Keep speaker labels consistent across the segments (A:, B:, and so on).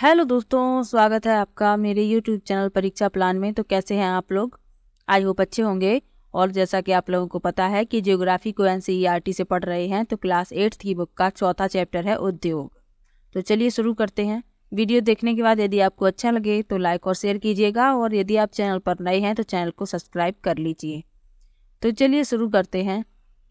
A: hello दोस्तों स्वागत है आपका मेरे यूट्यूब चैनल परीक्षा प्लान में तो कैसे हैं आप लोग आई होप अच्छे होंगे और जैसा कि आप लोगों को पता है कि जियोग्राफी को एनसीईआरटी e से पढ़ रहे हैं तो क्लास एट्थ की बुक का चौथा चैप्टर है उद्योग तो चलिए शुरू करते हैं वीडियो देखने के बाद यदि आपको अच्छा लगे तो लाइक और शेयर कीजिएगा और यदि आप चैनल पर नए हैं तो चैनल को सब्सक्राइब कर लीजिए तो चलिए शुरू करते हैं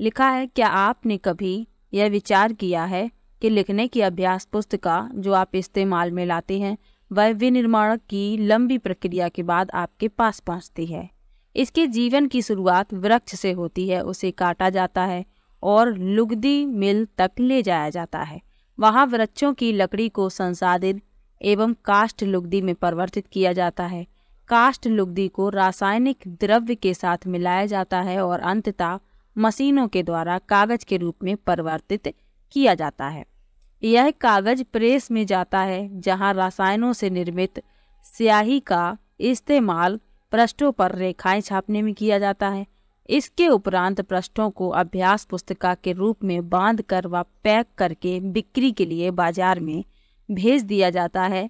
A: लिखा है क्या आपने कभी यह विचार किया है कि लिखने की अभ्यास पुस्तिका जो आप इस्तेमाल में लाते हैं वह विनिर्माण की लंबी प्रक्रिया के बाद आपके पास पहुंचती है इसके जीवन की शुरुआत वृक्ष से होती है उसे काटा जाता है और लुगदी मिल तक ले जाया जाता है वहाँ वृक्षों की लकड़ी को संसाधित एवं काष्ट लुगदी में परिवर्तित किया जाता है काष्ट लुगदी को रासायनिक द्रव्य के साथ मिलाया जाता है और अंततः मशीनों के द्वारा कागज के रूप में परिवर्तित किया जाता है यह कागज प्रेस में जाता है जहां रसायनों से निर्मित स्याही का इस्तेमाल पृष्ठों पर रेखाएं छापने में किया जाता है इसके उपरांत पृष्ठों को अभ्यास पुस्तिका के रूप में बांध कर व पैक करके बिक्री के लिए बाजार में भेज दिया जाता है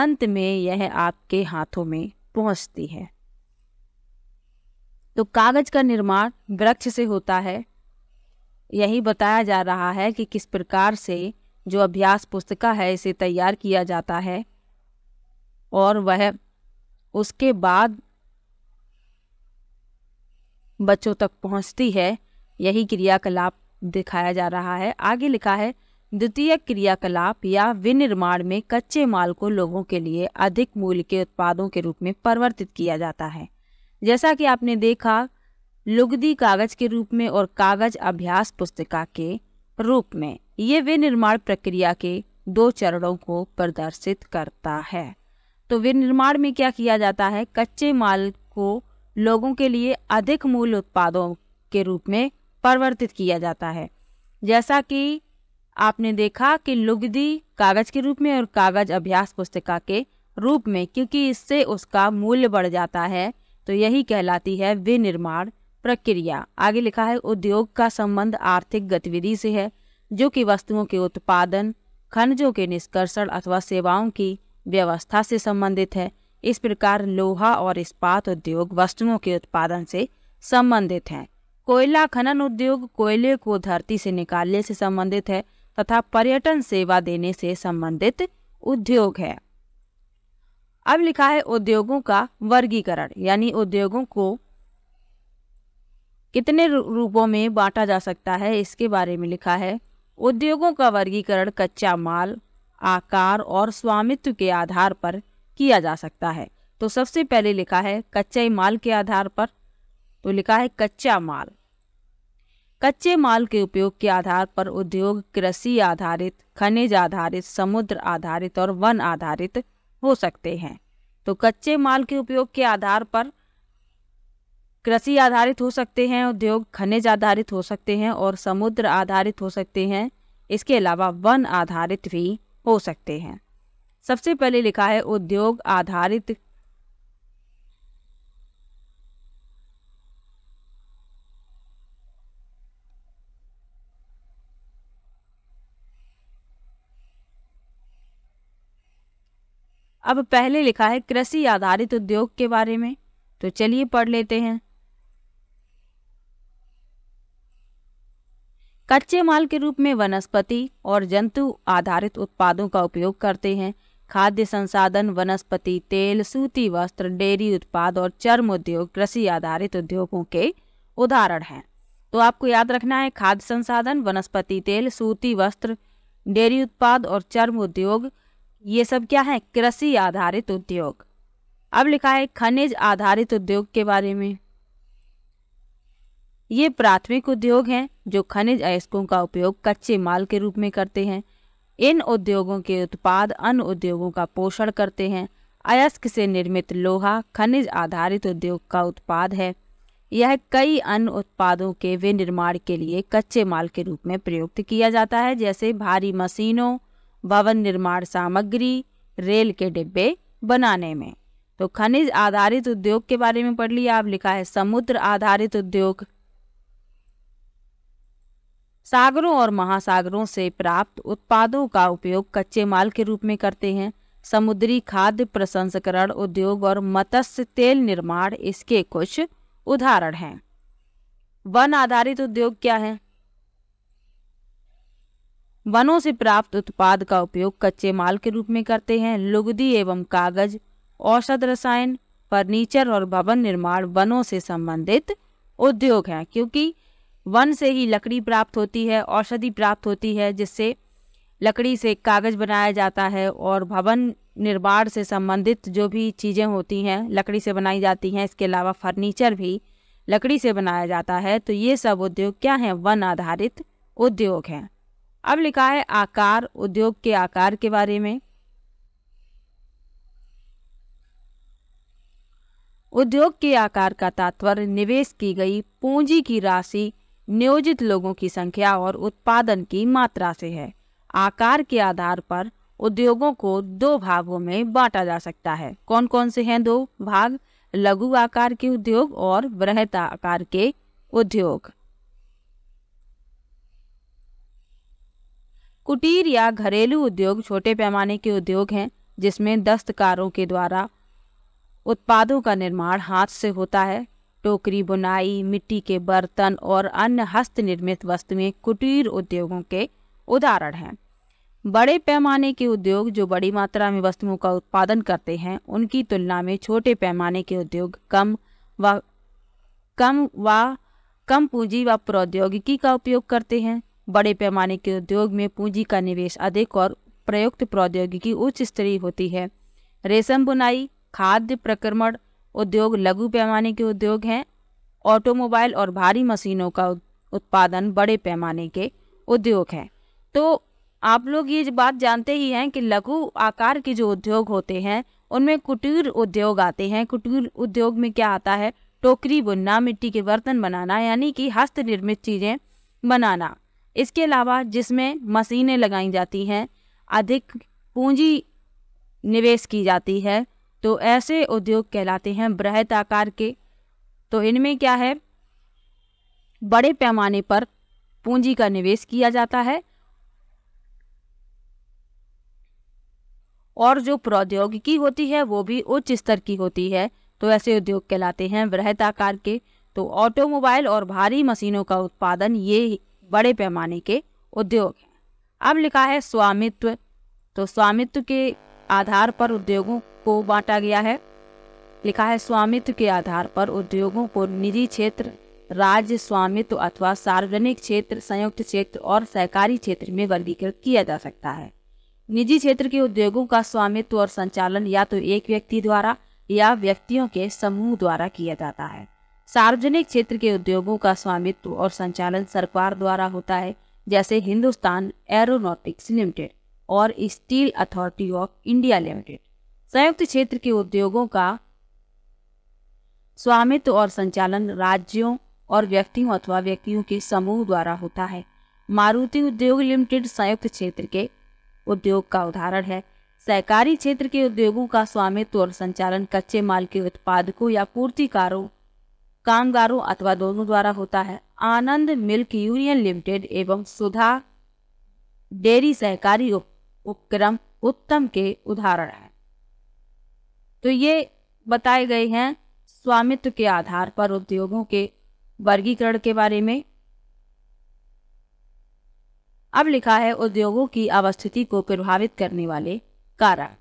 A: अंत में यह आपके हाथों में पहुंचती है तो कागज का निर्माण वृक्ष से होता है यही बताया जा रहा है कि किस प्रकार से जो अभ्यास पुस्तिका है इसे तैयार किया जाता है और वह उसके बाद बच्चों तक पहुंचती है यही क्रियाकलाप दिखाया जा रहा है आगे लिखा है द्वितीय क्रियाकलाप या विनिर्माण में कच्चे माल को लोगों के लिए अधिक मूल्य के उत्पादों के रूप में परिवर्तित किया जाता है जैसा कि आपने देखा लुगदी कागज के रूप में और कागज अभ्यास पुस्तिका के रूप में ये विनिर्माण प्रक्रिया के दो चरणों को प्रदर्शित करता है तो विनिर्माण में क्या किया जाता है कच्चे माल को लोगों के लिए अधिक मूल्य उत्पादों के रूप में परिवर्तित किया जाता है जैसा कि आपने देखा कि लुगदी कागज के रूप में और कागज अभ्यास पुस्तिका के रूप में क्योंकि इससे उसका मूल्य बढ़ जाता है तो यही कहलाती है विनिर्माण प्रक्रिया आगे लिखा है उद्योग का संबंध आर्थिक गतिविधि से है जो कि वस्तुओं के उत्पादन खनिजों के निष्कर्षण अथवा सेवाओं की व्यवस्था से संबंधित है इस प्रकार लोहा और इस्पात उद्योग वस्तुओं के उत्पादन से संबंधित है कोयला खनन उद्योग कोयले को धरती से निकालने से संबंधित है तथा पर्यटन सेवा देने से संबंधित उद्योग है अब लिखा है उद्योगों का वर्गीकरण यानी उद्योगों को कितने रूपों में बांटा जा सकता है इसके बारे में लिखा है उद्योगों का वर्गीकरण कच्चा माल आकार और स्वामित्व के आधार पर किया जा सकता है तो सबसे पहले लिखा है कच्चे माल के आधार पर तो लिखा है कच्चा माल कच्चे माल के उपयोग के आधार पर उद्योग कृषि आधारित खनिज आधारित समुद्र आधारित और वन आधारित हो सकते हैं तो कच्चे माल के उपयोग के आधार पर कृषि आधारित हो सकते हैं उद्योग खनिज आधारित हो सकते हैं और समुद्र आधारित हो सकते हैं इसके अलावा वन आधारित भी हो सकते हैं सबसे पहले लिखा है उद्योग आधारित अब पहले लिखा है कृषि आधारित उद्योग के बारे में तो चलिए पढ़ लेते हैं कच्चे माल के रूप में वनस्पति और जंतु आधारित उत्पादों का उपयोग करते हैं खाद्य संसाधन वनस्पति तेल सूती वस्त्र डेयरी उत्पाद और चर्म उद्योग कृषि आधारित उद्योगों के उदाहरण हैं तो आपको याद रखना है खाद्य संसाधन वनस्पति तेल सूती वस्त्र डेयरी उत्पाद और चर्म उद्योग ये सब क्या है कृषि आधारित उद्योग अब लिखा है खनिज आधारित उद्योग के बारे में ये प्राथमिक उद्योग हैं जो खनिज अयस्कों का उपयोग कच्चे माल के रूप में करते हैं इन उद्योगों के उत्पाद अन्य उद्योगों का पोषण करते हैं अयस्क से निर्मित लोहा खनिज आधारित उद्योग का उत्पाद है यह कई अन्य उत्पादों के विनिर्माण के लिए कच्चे माल के रूप में प्रयुक्त किया जाता है जैसे भारी मशीनों भवन निर्माण सामग्री रेल के डिब्बे बनाने में तो खनिज आधारित उद्योग के बारे में पढ़ लिया आप लिखा है समुद्र आधारित उद्योग सागरों और महासागरों से प्राप्त उत्पादों का उपयोग कच्चे माल के रूप में करते हैं समुद्री खाद्य प्रसंस्करण उद्योग और मत्स्य तेल निर्माण इसके कुछ उदाहरण हैं वन आधारित उद्योग क्या है वनों से प्राप्त उत्पाद का उपयोग कच्चे माल के रूप में करते हैं लुगदी एवं कागज औषध रसायन फर्नीचर और भवन निर्माण वनों से संबंधित उद्योग हैं क्योंकि वन से ही लकड़ी प्राप्त होती है औषधि प्राप्त होती है जिससे लकड़ी से कागज़ बनाया जाता है और भवन निर्माण से संबंधित जो भी चीज़ें होती हैं लकड़ी से बनाई जाती हैं इसके अलावा फर्नीचर भी लकड़ी से बनाया जाता है तो ये सब उद्योग क्या हैं वन आधारित उद्योग हैं अब लिखा है आकार उद्योग के आकार के बारे में उद्योग के आकार का तात्पर्य निवेश की गई पूंजी की राशि नियोजित लोगों की संख्या और उत्पादन की मात्रा से है आकार के आधार पर उद्योगों को दो भागों में बांटा जा सकता है कौन कौन से हैं दो भाग लघु आकार के उद्योग और बृहत आकार के उद्योग कुटीर या घरेलू उद्योग छोटे पैमाने के उद्योग हैं जिसमें दस्तकारों के द्वारा उत्पादों का निर्माण हाथ से होता है टोकरी बुनाई मिट्टी के बर्तन और अन्य हस्त निर्मित वस्तुएं कुटीर उद्योगों के उदाहरण हैं बड़े पैमाने के उद्योग जो बड़ी मात्रा में वस्तुओं का उत्पादन करते हैं उनकी तुलना में छोटे पैमाने के उद्योग कम व कम व कम पूंजी व प्रौद्योगिकी का उपयोग करते हैं बड़े पैमाने के उद्योग में पूंजी का निवेश अधिक और प्रयुक्त प्रौद्योगिकी उच्च स्तरीय होती है रेशम बुनाई खाद्य प्रक्रमण उद्योग लघु पैमाने के उद्योग हैं ऑटोमोबाइल और भारी मशीनों का उत्पादन बड़े पैमाने के उद्योग हैं तो आप लोग ये बात जानते ही हैं कि लघु आकार के जो उद्योग होते हैं उनमें कुटीर उद्योग आते हैं कुटीर उद्योग में क्या आता है टोकरी बुनना मिट्टी के बर्तन बनाना यानी कि हस्त निर्मित चीज़ें बनाना इसके अलावा जिसमें मशीनें लगाई जाती हैं अधिक पूंजी निवेश की जाती है तो ऐसे उद्योग कहलाते हैं बृहद आकार के तो इनमें क्या है बड़े पैमाने पर पूंजी का निवेश किया जाता है और जो प्रौद्योगिकी होती है वो भी उच्च स्तर की होती है तो ऐसे उद्योग कहलाते हैं वृहत आकार के तो ऑटोमोबाइल और भारी मशीनों का उत्पादन ये बड़े पैमाने के उद्योग हैं अब लिखा है स्वामित्व तो स्वामित्व के आधार पर उद्योगों को बांटा गया है लिखा है स्वामित्व के आधार पर उद्योगों को निजी क्षेत्र राज्य स्वामित्व अथवा सार्वजनिक क्षेत्र संयुक्त क्षेत्र और सहकारी क्षेत्र में वर्गीकृत किया जा सकता है निजी क्षेत्र के उद्योगों का स्वामित्व और संचालन या तो एक व्यक्ति द्वारा या व्यक्तियों के समूह द्वारा किया जाता है सार्वजनिक क्षेत्र के उद्योगों का स्वामित्व और संचालन सरकार द्वारा होता है जैसे हिंदुस्तान एरोनॉटिक्स लिमिटेड और steel authority of India limited संयुक्त क्षेत्र के उद्योगों का स्वामित्व और संचालन राज्यों और व्यक्तियों अथवा व्यक्तियों के समूह द्वारा होता है मारुति उद्योग लिमिटेड संयुक्त क्षेत्र के उद्योग का उदाहरण है सहकारी क्षेत्र के उद्योगों का स्वामित्व और संचालन कच्चे माल के उत्पादकों या पूर्तिकारों कामगारों अथवा दोनों द्वारा होता है आनंद मिल्क यूनियन लिमिटेड एवं सुधा डेयरी सहकारी उपक्रम उत्तम के उदाहरण हैं तो ये बताए गए हैं स्वामित्व के आधार पर उद्योगों के वर्गीकरण के बारे में अब लिखा है उद्योगों की अवस्थिति को प्रभावित करने वाले कारण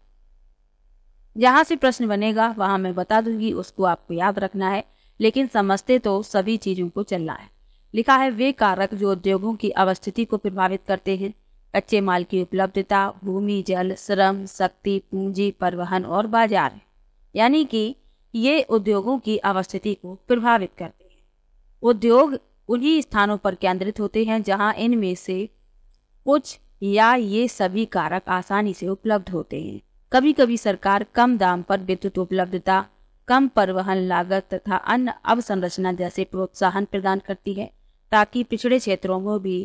A: जहां से प्रश्न बनेगा वहां मैं बता दूंगी उसको आपको याद रखना है लेकिन समझते तो सभी चीजों को चलना है लिखा है वे कारक जो उद्योगों की अवस्थिति को प्रभावित करते हैं कच्चे माल की उपलब्धता भूमि जल श्रम शक्ति पूंजी परिवहन और बाजार यानी कि ये उद्योगों की अवस्थिति को प्रभावित करते हैं उद्योग उन्हीं स्थानों पर केंद्रित होते हैं जहां इनमें से कुछ या ये सभी कारक आसानी से उपलब्ध होते हैं कभी कभी सरकार कम दाम पर विद्युत उपलब्धता कम परिवहन लागत तथा अन्य अवसंरचना जैसे प्रोत्साहन प्रदान करती है ताकि पिछड़े क्षेत्रों में भी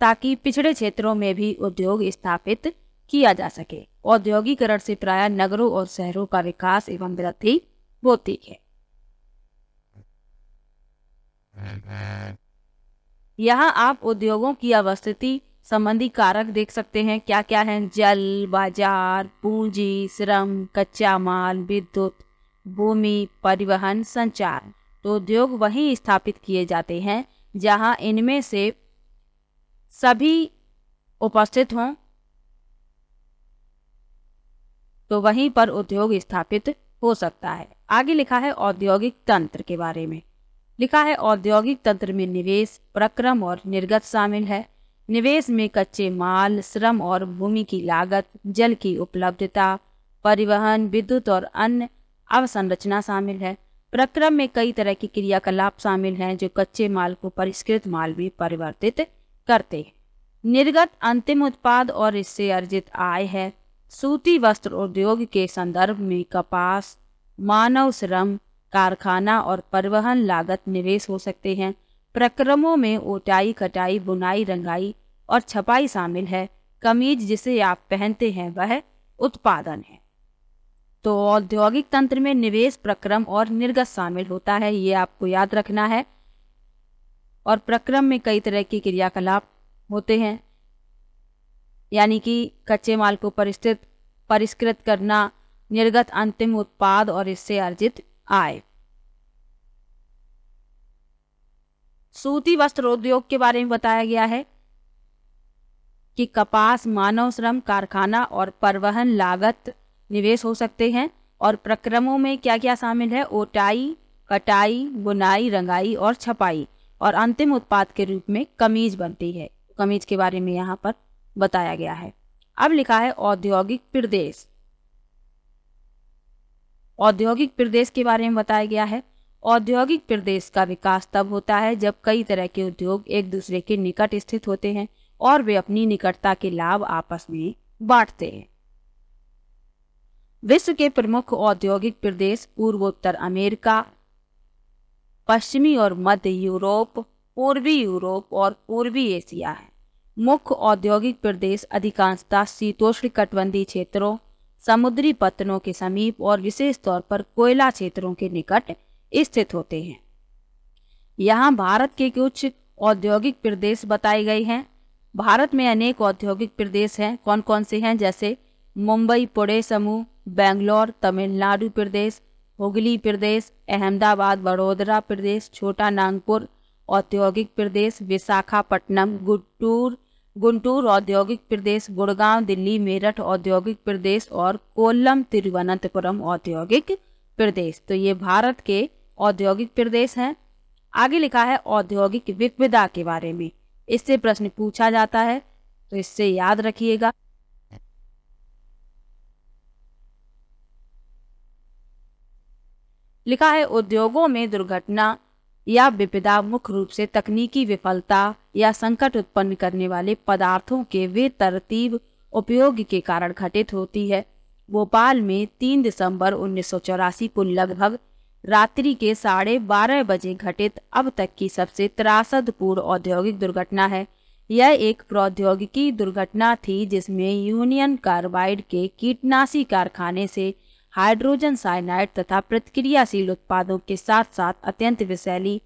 A: ताकि पिछड़े क्षेत्रों में भी उद्योग स्थापित किया जा सके औद्योगिकरण से प्राय नगरों और शहरों का विकास एवं वृद्धि होती है यहाँ आप उद्योगों की अवस्थिति संबंधी कारक देख सकते हैं क्या क्या हैं जल बाजार पूंजी श्रम कच्चा माल विद्युत भूमि परिवहन संचार तो उद्योग वहीं स्थापित किए जाते हैं जहाँ इनमें से सभी उपस्थित हों तो वहीं पर उद्योग स्थापित हो सकता है आगे लिखा है औद्योगिक तंत्र के बारे में लिखा है औद्योगिक तंत्र में निवेश प्रक्रम और निर्गत शामिल है निवेश में कच्चे माल श्रम और भूमि की लागत जल की उपलब्धता परिवहन विद्युत और अन्य अवसंरचना शामिल है प्रक्रम में कई तरह की क्रियाकलाप शामिल हैं जो कच्चे माल को परिष्कृत माल में परिवर्तित करते हैं निर्गत अंतिम उत्पाद और इससे अर्जित आय है सूती वस्त्र उद्योग के संदर्भ में कपास मानव श्रम कारखाना और परिवहन लागत निवेश हो सकते हैं प्रक्रमों में ओटाई कटाई बुनाई रंगाई और छपाई शामिल है कमीज जिसे आप पहनते हैं वह उत्पादन है तो औद्योगिक तंत्र में निवेश प्रक्रम और निर्गत शामिल होता है ये आपको याद रखना है और प्रक्रम में कई तरह के क्रियाकलाप होते हैं यानी कि कच्चे माल को परिस्थित परिष्कृत करना निर्गत अंतिम उत्पाद और इससे अर्जित आय सूती वस्त्र उद्योग के बारे में बताया गया है कि कपास मानव श्रम कारखाना और परिवहन लागत निवेश हो सकते हैं और प्रक्रमों में क्या क्या शामिल है ओटाई कटाई बुनाई रंगाई और छपाई और अंतिम उत्पाद के रूप में कमीज बनती है कमीज के बारे में यहाँ पर बताया गया है अब लिखा है औद्योगिक प्रदेश औद्योगिक प्रदेश के बारे में बताया गया है औद्योगिक प्रदेश का विकास तब होता है जब कई तरह के उद्योग एक दूसरे के निकट स्थित होते हैं और वे अपनी निकटता के लाभ आपस में बांटते हैं विश्व के प्रमुख औद्योगिक प्रदेश पूर्वोत्तर अमेरिका पश्चिमी और मध्य यूरोप पूर्वी यूरोप और पूर्वी एशिया है मुख्य औद्योगिक प्रदेश अधिकांशतः शीतोष्ण कटबंधी क्षेत्रों समुद्री पत्तनों के समीप और विशेष तौर पर कोयला क्षेत्रों के निकट स्थित होते हैं यहाँ भारत के कुछ औद्योगिक प्रदेश बताए गए हैं भारत में अनेक औद्योगिक प्रदेश हैं कौन कौन से हैं जैसे मुंबई पुणे समूह बेंगलोर तमिलनाडु प्रदेश हुगली प्रदेश अहमदाबाद वडोदरा प्रदेश छोटा नागपुर औद्योगिक प्रदेश विशाखापट्टनम गुंटूर गुंटूर औद्योगिक प्रदेश गुड़गांव दिल्ली मेरठ औद्योगिक प्रदेश और कोल्लम तिरुवनंतपुरम औद्योगिक प्रदेश तो ये भारत के औद्योगिक प्रदेश है आगे लिखा है औद्योगिक विविधा के बारे में इससे प्रश्न पूछा जाता है तो इससे याद रखिएगा लिखा है उद्योगों में दुर्घटना या विपदा मुख्य रूप से तकनीकी विफलता या संकट उत्पन्न करने वाले पदार्थों के वे तरतीब उपयोग के कारण घटित होती है भोपाल में 3 दिसंबर उन्नीस को लगभग रात्रि के साढ़े बारह बजे घटित अब तक की सबसे त्रासदपूर्ण औद्योगिक दुर्घटना है यह एक प्रौद्योगिकी दुर्घटना थी जिसमें यूनियन कार्बाइड के कीटनाशी कारखाने से हाइड्रोजन साइनाइड तथा प्रतिक्रियाशील उत्पादों के साथ साथ अत्यंत विशैली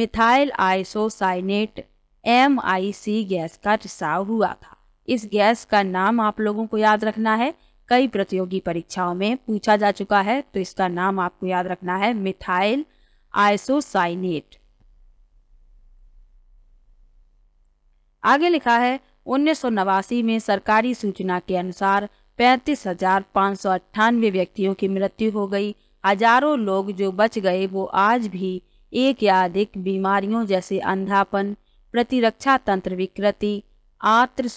A: मिथाइल आइसोसाइनेट एम गैस का रिसाव हुआ था इस गैस का नाम आप लोगों को याद रखना है कई प्रतियोगी परीक्षाओं में पूछा जा चुका है तो इसका नाम आपको याद रखना है मिथाइल आइसोसाइनेट आगे लिखा है उन्नीस में सरकारी सूचना के अनुसार पैंतीस हजार पाँच सौ अट्ठानवे व्यक्तियों की मृत्यु हो गई हजारों लोग जो बच गए वो आज भी एक या अधिक बीमारियों जैसे अंधापन प्रतिरक्षा तंत्र विकृति आत्र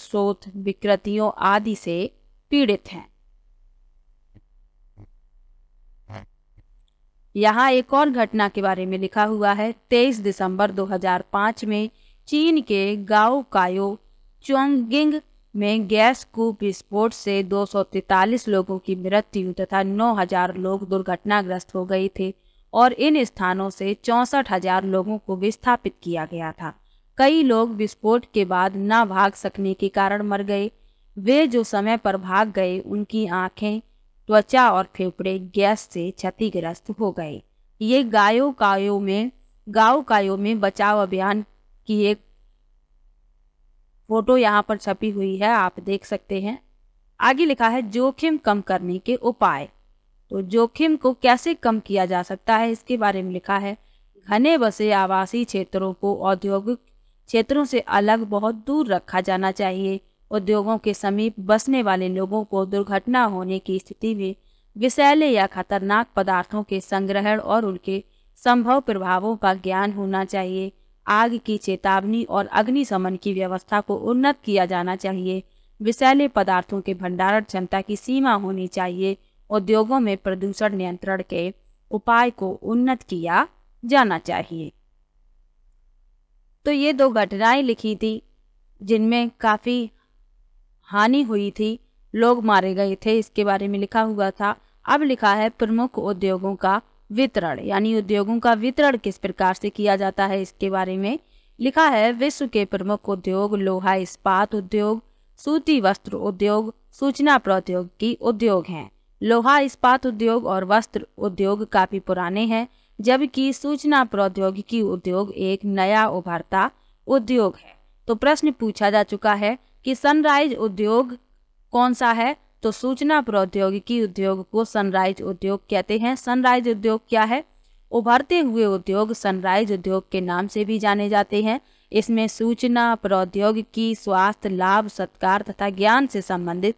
A: विकृतियों आदि से पीड़ित हैं यहाँ एक और घटना के बारे में लिखा हुआ है 23 दिसंबर 2005 में चीन के गाओ कायो चोंगिंग में गैस कूप विस्फोट से दो लोगों की मृत्यु तथा 9000 लोग दुर्घटनाग्रस्त हो गए थे और इन स्थानों से चौसठ हजार लोगों को विस्थापित किया गया था कई लोग विस्फोट के बाद ना भाग सकने के कारण मर गए वे जो समय पर भाग गए उनकी आंखें त्वचा और फेफड़े गैस से क्षतिग्रस्त हो गए ये गायों कायों में गाँव कायों में बचाव अभियान की एक फोटो यहाँ पर छपी हुई है आप देख सकते हैं आगे लिखा है जोखिम कम करने के उपाय तो जोखिम को कैसे कम किया जा सकता है इसके बारे में लिखा है घने बसे आवासीय क्षेत्रों को औद्योगिक क्षेत्रों से अलग बहुत दूर रखा जाना चाहिए उद्योगों के समीप बसने वाले लोगों को दुर्घटना होने की स्थिति में विषैले या खतरनाक पदार्थों के संग्रहण और उनके संभव प्रभावों का ज्ञान होना चाहिए आग की चेतावनी और अग्निशमन की व्यवस्था को उन्नत किया जाना चाहिए विषैले पदार्थों के भंडारण क्षमता की सीमा होनी चाहिए उद्योगों में प्रदूषण नियंत्रण के उपाय को उन्नत किया जाना चाहिए तो ये दो घटनाएं लिखी थी जिनमें काफ़ी हानि हुई थी लोग मारे गए थे इसके बारे में लिखा हुआ था अब लिखा है प्रमुख उद्योगों का वितरण यानी उद्योगों का वितरण किस प्रकार से किया जाता है इसके बारे में लिखा है विश्व के प्रमुख उद्योग लोहा इस्पात उद्योग सूती वस्त्र उद्योग सूचना प्रौद्योगिकी उद्योग हैं लोहा इस्पात उद्योग और वस्त्र उद्योग काफी पुराने हैं जबकि सूचना प्रौद्योगिकी उद्योग एक नया उभरता उद्योग है तो प्रश्न पूछा जा चुका है कि सनराइज उद्योग कौन सा है तो सूचना प्रौद्योगिकी उद्योग को सनराइज उद्योग कहते हैं सनराइज उद्योग क्या है उभरते हुए उद्योग सनराइज उद्योग के नाम से भी जाने जाते हैं इसमें सूचना प्रौद्योगिकी स्वास्थ्य लाभ सत्कार तथा ज्ञान से संबंधित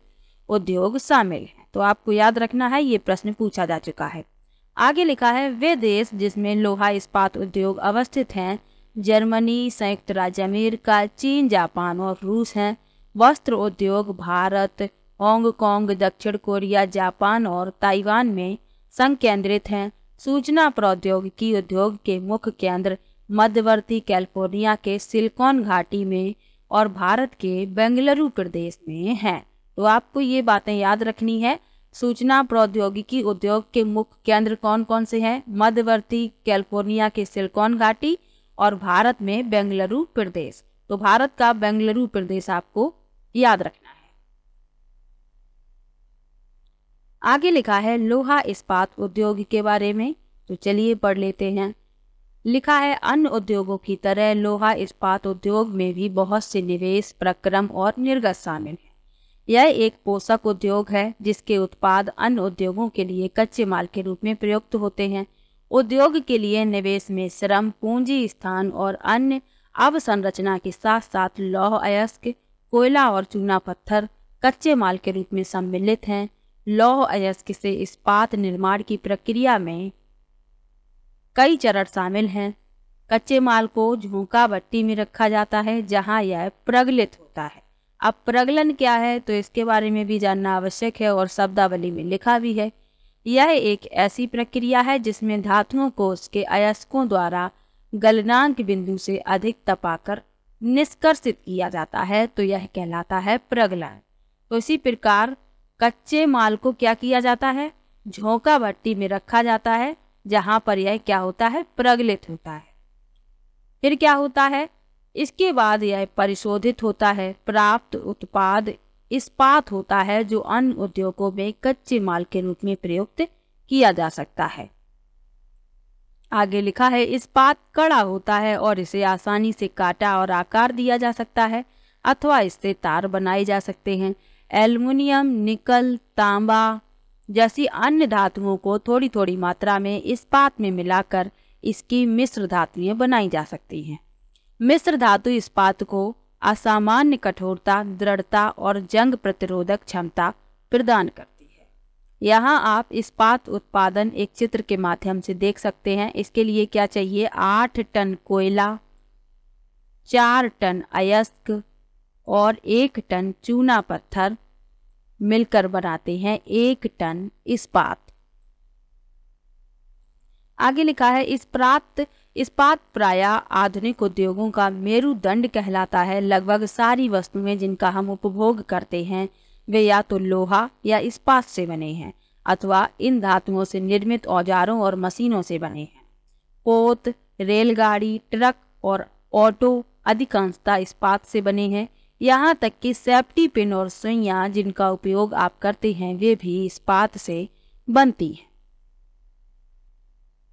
A: उद्योग शामिल हैं तो आपको याद रखना है ये प्रश्न पूछा जा चुका है आगे लिखा है वे देश जिसमें लोहा इस्पात उद्योग अवस्थित हैं जर्मनी संयुक्त राज्य अमेरिका चीन जापान और रूस हैं वस्त्र उद्योग भारत हांगकांग दक्षिण कोरिया जापान और ताइवान में संकेंद्रित हैं सूचना प्रौद्योगिकी उद्योग के मुख्य केंद्र मध्यवर्ती कैलिफोर्निया के सिलिकॉन घाटी में और भारत के बेंगलुरु प्रदेश में हैं तो आपको ये बातें याद रखनी है सूचना प्रौद्योगिकी उद्योग के मुख्य केंद्र कौन कौन से हैं मध्यवर्ती कैलिफोर्निया के सिलिकॉन घाटी और भारत में बेंगलुरु प्रदेश तो भारत का बेंगलुरु प्रदेश आपको याद रखना है आगे लिखा है लोहा इस्पात उद्योग के बारे में तो चलिए पढ़ लेते हैं लिखा है अन्य उद्योगों की तरह लोहा इस्पात उद्योग में भी बहुत से निवेश प्रक्रम और निर्गत शामिल है यह एक पोषक उद्योग है जिसके उत्पाद अन्य उद्योगों के लिए कच्चे माल के रूप में प्रयुक्त होते हैं उद्योग के लिए निवेश में श्रम पूंजी स्थान और अन्य अवसंरचना के साथ साथ लौह अयस्क कोयला और चूना पत्थर कच्चे माल के रूप में सम्मिलित हैं लौह अयस्क से इस्पात निर्माण की प्रक्रिया में कई चरण शामिल हैं कच्चे माल को झोंका बट्टी में रखा जाता है जहाँ यह प्रगलित होता है अब प्रगलन क्या है तो इसके बारे में भी जानना आवश्यक है और शब्दावली में लिखा भी है यह एक ऐसी प्रक्रिया है जिसमें धातुओं को उसके अयस्कों द्वारा गलनांक बिंदु से अधिक तपाकर निष्कर्षित किया जाता है तो यह कहलाता है प्रगलन तो इसी प्रकार कच्चे माल को क्या किया जाता है झोंका भट्टी में रखा जाता है जहां पर यह क्या होता है प्रगलित होता है फिर क्या होता है इसके बाद यह परिशोधित होता है प्राप्त उत्पाद इस्पात होता है जो अन्य उद्योगों में कच्चे माल के रूप में प्रयुक्त किया जा सकता है आगे लिखा है इस पात कड़ा होता है और इसे आसानी से काटा और आकार दिया जा सकता है अथवा इससे तार बनाए जा सकते हैं एल्युमिनियम निकल तांबा जैसी अन्य धातुओं को थोड़ी थोड़ी मात्रा में इस पात में मिलाकर इसकी मिश्र धातुएं बनाई जा सकती हैं मिश्र धातु इस्पात को असामान्य कठोरता दृढ़ता और जंग प्रतिरोधक क्षमता प्रदान करती यहाँ आप इस्पात उत्पादन एक चित्र के माध्यम से देख सकते हैं इसके लिए क्या चाहिए आठ टन कोयला चार टन अयस्क और एक टन चूना पत्थर मिलकर बनाते हैं एक टन इस्पात आगे लिखा है इस्पात इस्पात प्राय आधुनिक उद्योगों का मेरुदंड कहलाता है लगभग सारी वस्तुएं जिनका हम उपभोग करते हैं वे या तो लोहा या इस्पात से बने हैं अथवा इन धातुओं से निर्मित औजारों और मशीनों से बने हैं पोत रेलगाड़ी ट्रक और ऑटो अधिकांशता इस्पात से बने हैं यहाँ तक कि सेफ्टी पिन और सुइयाँ जिनका उपयोग आप करते हैं वे भी इस्पात से बनती हैं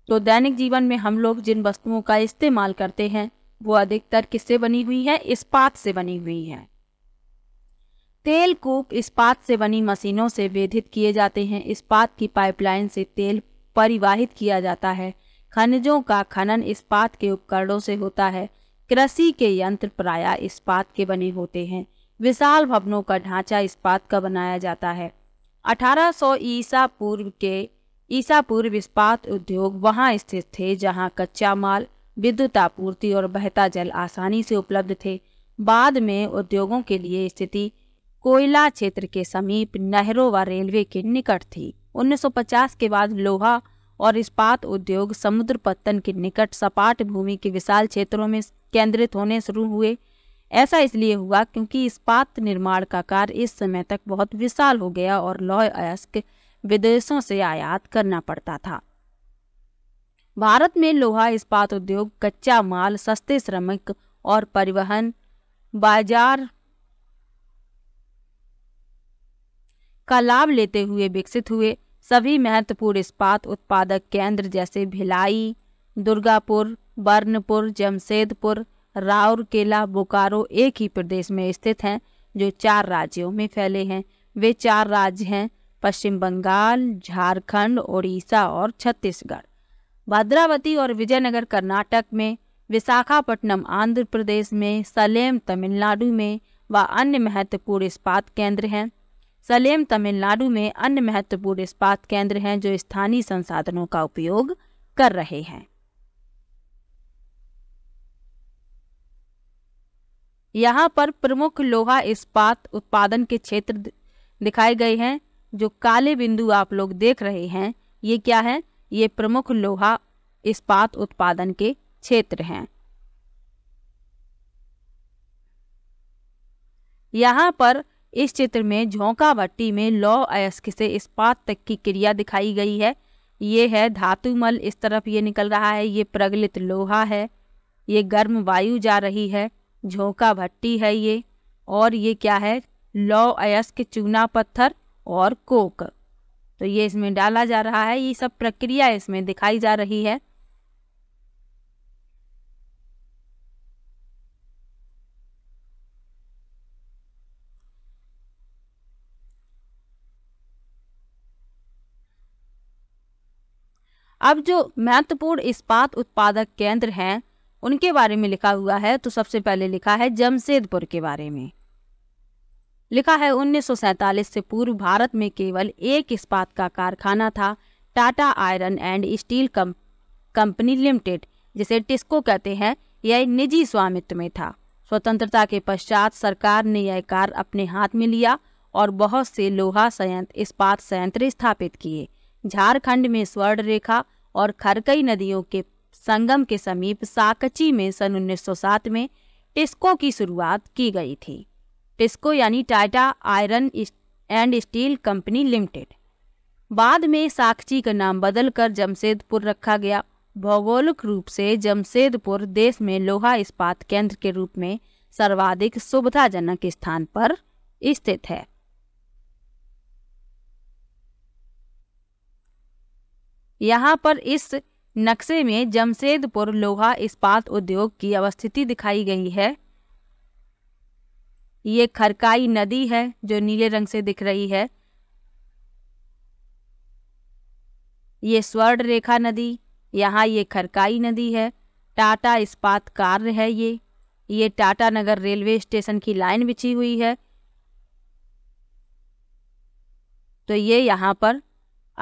A: तो दैनिक जीवन में हम लोग जिन वस्तुओं का इस्तेमाल करते हैं वो अधिकतर किससे बनी हुई है इस्पात से बनी हुई है तेल कूप इस्पात से बनी मशीनों से वेधित किए जाते हैं इस्पात की पाइपलाइन से तेल परिवाहित किया जाता है खनिजों का खनन इस्पात के उपकरणों से होता है कृषि के यंत्र प्राय इस्पात के बने होते हैं विशाल भवनों का ढांचा इस्पात का बनाया जाता है 1800 ईसा पूर्व के ईसा पूर्व इस्पात उद्योग वहां स्थित थे जहां कच्चा माल विद्युत आपूर्ति और बहता जल आसानी से उपलब्ध थे बाद में उद्योगों के लिए स्थिति कोयला क्षेत्र के समीप नहरों व रेलवे के निकट थी 1950 के बाद लोहा और इस्पात उद्योग समुद्र पत्तन के निकट सपाट भूमि के विशाल क्षेत्रों में केंद्रित होने शुरू हुए ऐसा इसलिए हुआ क्योंकि इस्पात निर्माण का कार्य इस समय तक बहुत विशाल हो गया और लौह अयस्क विदेशों से आयात करना पड़ता था भारत में लोहा इस्पात उद्योग कच्चा माल सस्ते श्रमिक और परिवहन बाजार का लाभ लेते हुए विकसित हुए सभी महत्वपूर्ण इस्पात उत्पादक केंद्र जैसे भिलाई दुर्गापुर बर्नपुर जमशेदपुर राउरकेला बोकारो एक ही प्रदेश में स्थित हैं जो चार राज्यों में फैले हैं वे चार राज्य हैं पश्चिम बंगाल झारखंड ओडिशा और छत्तीसगढ़ भद्रावती और विजयनगर कर्नाटक में विशाखापट्टनम आंध्र प्रदेश में सलेम तमिलनाडु में व अन्य महत्वपूर्ण इस्पात केंद्र हैं सलेम तमिलनाडु में अन्य महत्वपूर्ण इस्पात केंद्र हैं जो स्थानीय संसाधनों का उपयोग कर रहे हैं यहाँ पर प्रमुख लोहा इस्पात उत्पादन के क्षेत्र दिखाए गए हैं जो काले बिंदु आप लोग देख रहे हैं ये क्या है ये प्रमुख लोहा इस्पात उत्पादन के क्षेत्र हैं यहाँ पर इस चित्र में झोंका भट्टी में लौ अयस्क से इस्पात तक की क्रिया दिखाई गई है ये है धातुमल इस तरफ ये निकल रहा है ये प्रगलित लोहा है ये गर्म वायु जा रही है झोंका भट्टी है ये और ये क्या है लौ अयस्क चूना पत्थर और कोक तो ये इसमें डाला जा रहा है ये सब प्रक्रिया इसमें दिखाई जा रही है अब जो महत्वपूर्ण इस्पात उत्पादक केंद्र हैं उनके बारे में लिखा हुआ है तो सबसे पहले लिखा है जमशेदपुर के बारे में लिखा है उन्नीस से पूर्व भारत में केवल एक इस्पात का कारखाना था Tata iron and steel company limited जिसे टिस्को कहते हैं यह निजी स्वामित्व में था स्वतंत्रता के पश्चात सरकार ने यह कार अपने हाथ में लिया और बहुत से लोहा संयंत्र इस्पात संयंत्र स्थापित किए झारखंड में स्वर्ण रेखा और खरकई नदियों के संगम के समीप साकची में सन 1907 में टिस्को की शुरुआत की गई थी टिस्को यानी Tata iron and steel company limited बाद में साक्षी का नाम बदलकर जमशेदपुर रखा गया भौगोलिक रूप से जमशेदपुर देश में लोहा इस्पात केंद्र के रूप में सर्वाधिक सुविधाजनक स्थान पर स्थित है यहाँ पर इस नक्शे में जमशेदपुर लोहा इस्पात उद्योग की अवस्थिति दिखाई गई है ये खरकाई नदी है जो नीले रंग से दिख रही है ये स्वर्ण रेखा नदी यहाँ ये खरकाई नदी है टाटा इस्पात कार्य है ये ये टाटा नगर रेलवे स्टेशन की लाइन बिछी हुई है तो ये यहाँ पर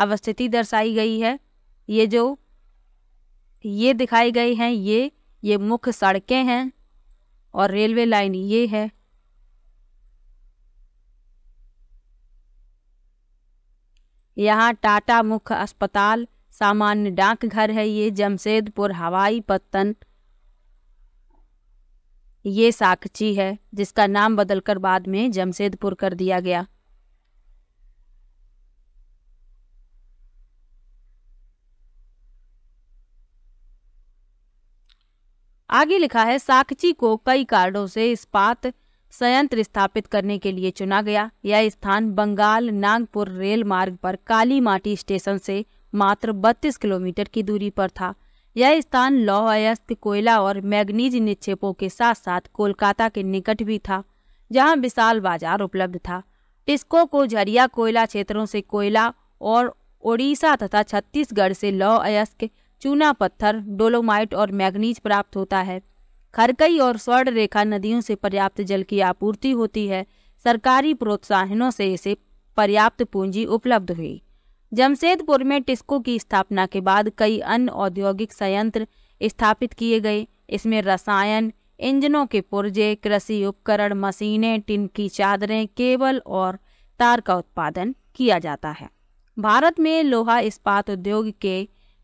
A: अवस्थिति दर्शाई गई है ये जो ये दिखाई गई हैं ये ये मुख्य सड़कें हैं और रेलवे लाइन ये है यहाँ टाटा मुख्य अस्पताल सामान्य डाकघर है ये जमशेदपुर हवाई पत्तन ये साक्षी है जिसका नाम बदलकर बाद में जमशेदपुर कर दिया गया आगे लिखा है साक्षी को कई कारणों से इस्पात संयंत्र स्थापित करने के लिए चुना गया यह स्थान बंगाल नागपुर रेल मार्ग पर काली माटी स्टेशन से मात्र 32 किलोमीटर की दूरी पर था यह स्थान लौह अयस्क कोयला और मैग्नीज निक्षेपों के साथ साथ कोलकाता के निकट भी था जहां विशाल बाजार उपलब्ध था टिस्को को झरिया कोयला क्षेत्रों से कोयला और ओडिशा तथा छत्तीसगढ़ से लौह अयस्क चूना पत्थर डोलोमाइट और मैग्नीज प्राप्त होता है खरकई और स्वर्ण रेखा नदियों से पर्याप्त जल की आपूर्ति होती है सरकारी प्रोत्साहनों से इसे पर्याप्त पूंजी उपलब्ध हुई जमशेदपुर में टिस्को की स्थापना के बाद कई अन्य औद्योगिक संयंत्र स्थापित किए गए इसमें रसायन इंजनों के पुर्जे कृषि उपकरण मशीनें टिन की चादरें केबल और तार का उत्पादन किया जाता है भारत में लोहा इस्पात उद्योग के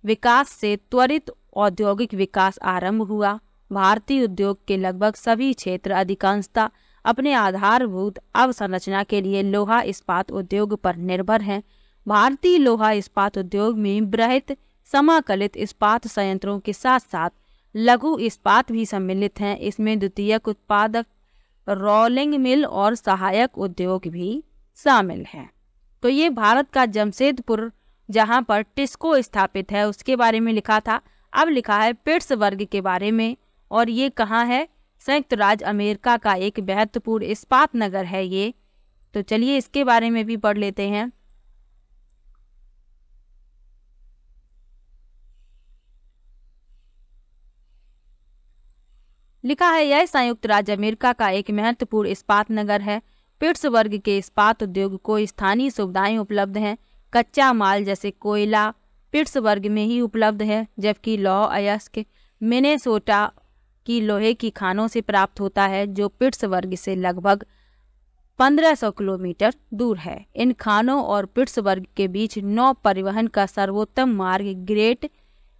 A: विकास से त्वरित औद्योगिक विकास आरंभ हुआ भारतीय उद्योग के लगभग सभी क्षेत्र अधिकांशता अपने आधारभूत अवसंरचना के लिए लोहा इस्पात उद्योग पर निर्भर हैं भारतीय लोहा इस्पात उद्योग में बृहत समाकलित इस्पात संयंत्रों के साथ साथ लघु इस्पात भी सम्मिलित हैं इसमें द्वितीयक उत्पादक रोलिंग मिल और सहायक उद्योग भी शामिल हैं तो ये भारत का जमशेदपुर जहाँ पर टिस्को स्थापित है उसके बारे में लिखा था अब लिखा है पिट्सबर्ग के बारे में और ये कहाँ है संयुक्त राज्य अमेरिका का एक महत्वपूर्ण इस्पात नगर है ये तो चलिए इसके बारे में भी पढ़ लेते हैं लिखा है यह संयुक्त राज्य अमेरिका का एक महत्वपूर्ण इस्पात नगर है पिट्सबर्ग के इस्पात उद्योग को स्थानीय सुविधाएं उपलब्ध हैं कच्चा माल जैसे कोयला पिट्सबर्ग में ही उपलब्ध है जबकि लौह अयस्क मिनेसोटा की लोहे की खानों से प्राप्त होता है जो पिट्सबर्ग से लगभग 1500 किलोमीटर दूर है इन खानों और पिट्सबर्ग के बीच नौ परिवहन का सर्वोत्तम मार्ग ग्रेट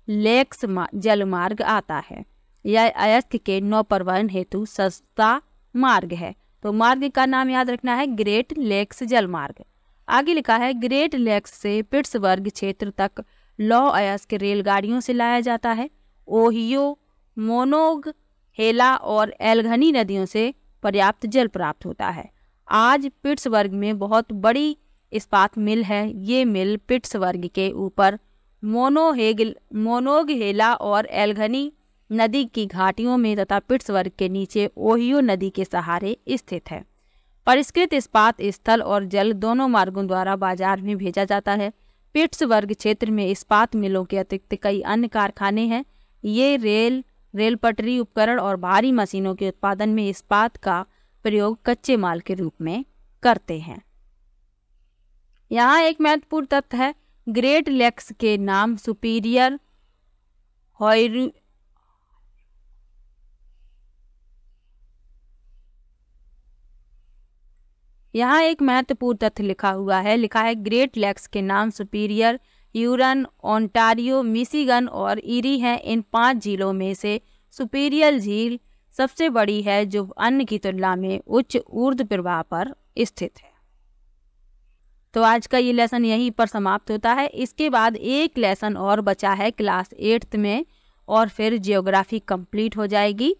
A: लेक्स जलमार्ग आता है यह अयस्क के नौ परिवहन हेतु सस्ता मार्ग है तो मार्ग का नाम याद रखना है ग्रेट लेक्स जलमार्ग आगे लिखा है ग्रेट लेक्स से पिट्सबर्ग क्षेत्र तक लॉ अयस्क रेलगाड़ियों से लाया जाता है ओहियो मोनोग हेला और एलघनी नदियों से पर्याप्त जल प्राप्त होता है आज पिट्सबर्ग में बहुत बड़ी इस्पात मिल है ये मिल पिट्सबर्ग के ऊपर मोनोहेगल मोनोग हेला और एलघनी नदी की घाटियों में तथा पिट्सबर्ग के नीचे ओहियो नदी के सहारे स्थित है परिष्कृत इस्पात स्थल और जल दोनों मार्गों द्वारा बाजार में भेजा जाता है पिट्सबर्ग क्षेत्र में इस्पात मिलों के अतिरिक्त कई अन्य कारखाने हैं ये रेल रेल पटरी उपकरण और भारी मशीनों के उत्पादन में इस्पात का प्रयोग कच्चे माल के रूप में करते हैं यहाँ एक महत्वपूर्ण तथ्य है ग्रेट लेक्स के नाम सुपीरियर यहाँ एक महत्वपूर्ण तथ्य लिखा हुआ है लिखा है ग्रेट लेक्स के नाम सुपीरियर यूरन ओंटारियो मिसिगन और इरी हैं इन पांच झीलों में से सुपीरियर झील सबसे बड़ी है जो अन्य की तुलना में उच्च ऊर्ध प्रवाह पर स्थित है तो आज का ये लेसन यहीं पर समाप्त होता है इसके बाद एक लेसन और बचा है क्लास एट्थ में और फिर जियोग्राफी कंप्लीट हो जाएगी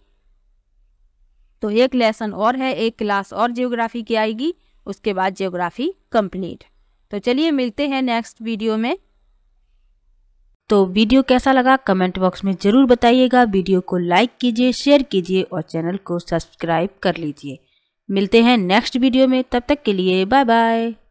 A: तो एक लेसन और है एक क्लास और जियोग्राफी की आएगी उसके बाद जियोग्राफी कंप्लीट तो चलिए मिलते हैं नेक्स्ट वीडियो में तो वीडियो कैसा लगा कमेंट बॉक्स में ज़रूर बताइएगा वीडियो को लाइक कीजिए शेयर कीजिए और चैनल को सब्सक्राइब कर लीजिए मिलते हैं नेक्स्ट वीडियो में तब तक के लिए बाय बाय